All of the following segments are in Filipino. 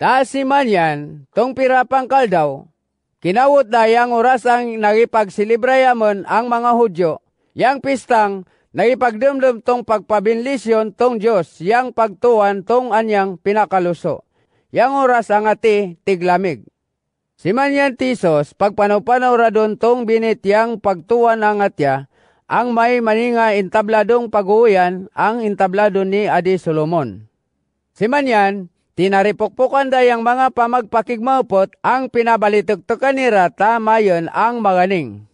Taas si Manyan, tong pirapang kaldaw, kinawot dayang oras ang nagipagsilibray ang mga Hudyo, yang pistang nagipagdumdum tong pagpabinlisyon tong Diyos, yang pagtuwan tong anyang pinakaluso, yang oras ang ati tiglamig. Si Manyan Tisos, pagpanupanaw ra tong binit yang pagtuwan ang atya, ang may maninga intabladong paguyan ang intablado ni Adi Solomon. Si Manyan, Tinaripukpukan dayang mga pamagpakigmaupot ang pinabalitugtukan ni Rata mayon ang magaling.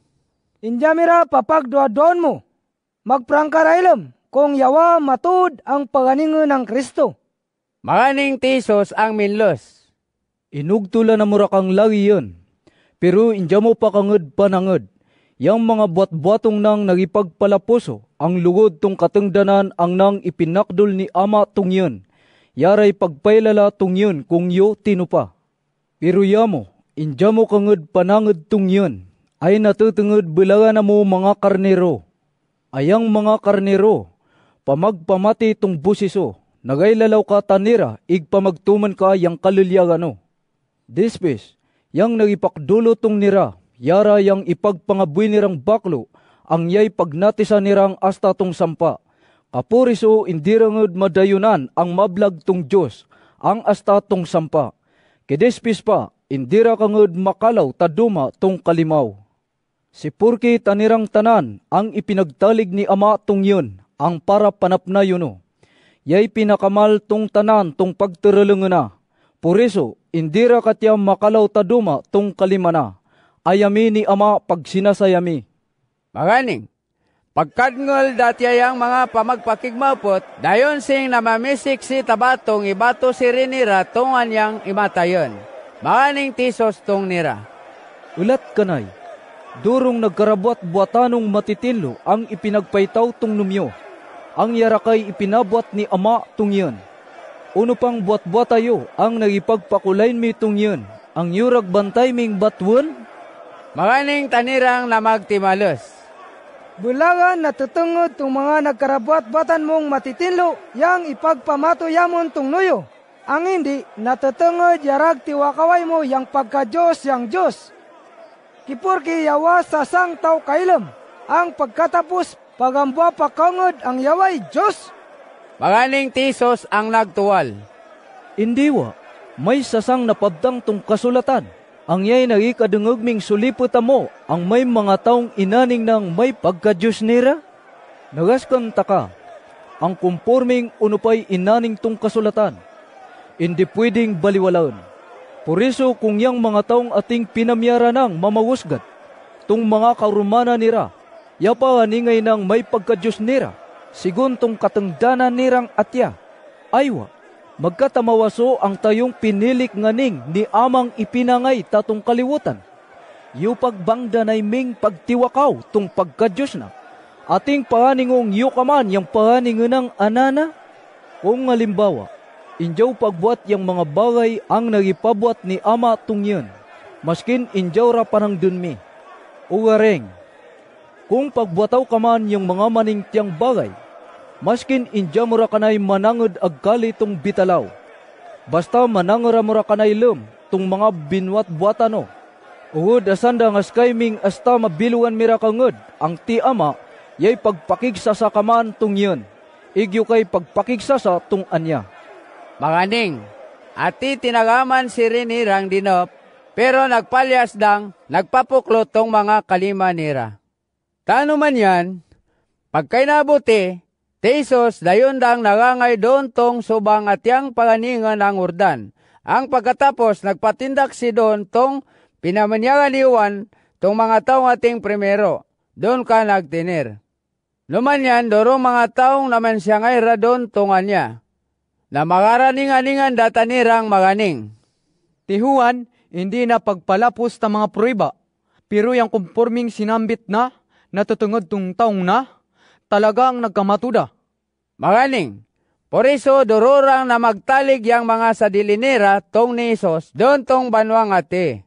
Injamira papagduadon mo, magprangkarailam kung yawa matud ang paganingo ng Kristo. Maganing tisos ang minlos. Inugtula na mura kang lagi yon. Pero inja mo pa kangod panangod. Yang mga buat-buatong nang nagipagpalapuso, ang lugod tong katengdanan ang nang ipinakdol ni Ama tong yon yaray pagpaylala tungyon kung yo tinupa. Pero yamo, inja mo kangod panangod tungyon, ay natutungod bilaga na mo mga karnero. Ayang mga karnero, pamagpamati tong busiso, nagaylalaw ka tanira, igpamagtuman ka yang kalulyagano. Dispes, yang nagipakdulo tong nira, yara yang ipagpangabuy baklo, ang yay pagnatisan nirang asta tong sampa Apuriso indirangod madayunan ang mablagtong Diyos, ang astatong sampa. Kedispis pa, indira kangod makalaw taduma tong kalimaw. Si Purki tanirang tanan ang ipinagtalig ni Ama tong yun, ang para panap na yuno. Yay pinakamal tong tanan tong pagtirulungan na. Puriso, indira katya makalaw taduma tong kalimana. Ayami ni Ama pagsinasayami. Maganing, Pagkadngol dati ayang mga pamagpakigmapot, dayon sing namamisik si tabatong ibato si rinira tungan yang imatayon. Maaning tisos tong nira. Ulat kanay, durong nagkarabot buatanong matitilo ang ipinagpaitaw tong numyo. Ang yarakay ipinabot ni ama tong yun. Uno pang buat-buat tayo ang nagipagpakulain mi tong yun. Ang yurag bantay ming batwon? Maaning tanirang namagtimalos Bulagan natutungod tung mga nagkarabuat-batan mong matitinlo yang ipagpamatoyamon tung nuyo. Ang hindi natutungod yarag tiwakaway mo yang pagka-Diyos yang Diyos. Kipurki yawa sa sang tau kailam. Ang pagkatapos pagamba pakangod ang yaway Diyos. Maganing tisos ang nagtuwal. Indiwa, may sasang napadang tung kasulatan ang yay nagikadungog ming sulipot mo, ang may mga taong inaning nang may pagkadyos nira? Nagaskan taka, ang kumporming unupay inaning tong kasulatan, hindi pwedeng baliwalaan. Puriso kung yang mga taong ating pinamyara nang mamawusgat, tung mga karumana nira, yapa ningay nang may pagkadyos nira, sigun tong katengdanan nirang atya, aywa, Magkatamawaso ang tayong pinilik nganing ni amang ipinangay tatong kaliwutan. Yu pagbangda na iming pagtiwakaw tung pagkadyos na. Ating paaningong yu kaman yung paningunang anana. Kung halimbawa, injaw pagbuat yung mga bagay ang nagipabuat ni ama tung yun. Maskin injaw ra panang dunmi. Ugareng, kung pagbuataw kaman yung mga maning tiyang bagay, Maskin inja mura kanay manangod agkali tong bitalaw. Basta manangora mura kanay lum tong mga binwat buatano. Uhud asanda nga skayming asta mabiluan mira kangod ang ti ama yay pagpakigsa sa kaman tong yun. Igyo kay pagpakigsa sa tong anya. Manganing, ati tinagaman si Rinirang dinop pero nagpalyas dang nagpapuklot tong mga kalima nira. Tano man yan, pagkay nabuti, Tesos, dayon dang nangangay doon tong subang at yang panganingan ang Urdan. Ang pagkatapos, nagpatindak si doon tong pinamanyagan ni Juan tong mga taong ating primero. Doon ka nagtinir. Lumanyan, doro mga taong naman siya ngay radon tungan niya. Na makaraning-aningan datanirang maganing. Ti Juan, hindi na pagpalapos ta mga pruiba. Pero yung kumporming sinambit na, natutungod tong taong na, talagang nagkamatuda. Manganing, por iso dururang na magtalig yang mga sadilinera tong ni Isos, doon tong banwang ate.